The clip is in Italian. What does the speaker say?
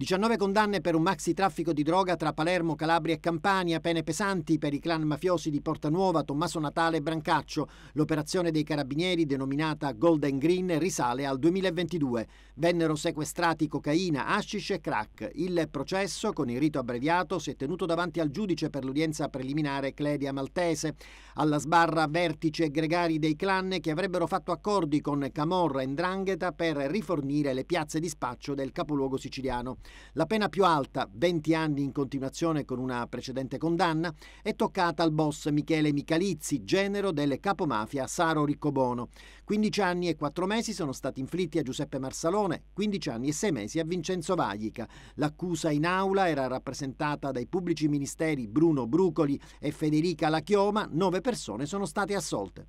19 condanne per un maxi traffico di droga tra Palermo, Calabria e Campania, pene pesanti per i clan mafiosi di Portanuova, Tommaso Natale e Brancaccio. L'operazione dei carabinieri, denominata Golden Green, risale al 2022. Vennero sequestrati cocaina, hashish e crack. Il processo, con il rito abbreviato, si è tenuto davanti al giudice per l'udienza preliminare Cledia Maltese. Alla sbarra vertici e gregari dei clan che avrebbero fatto accordi con Camorra e Ndrangheta per rifornire le piazze di spaccio del capoluogo siciliano. La pena più alta, 20 anni in continuazione con una precedente condanna, è toccata al boss Michele Michalizzi, genero del capomafia Saro Riccobono. 15 anni e 4 mesi sono stati inflitti a Giuseppe Marsalone, 15 anni e 6 mesi a Vincenzo Vaglica. L'accusa in aula era rappresentata dai pubblici ministeri Bruno Brucoli e Federica Lachioma, 9 persone sono state assolte.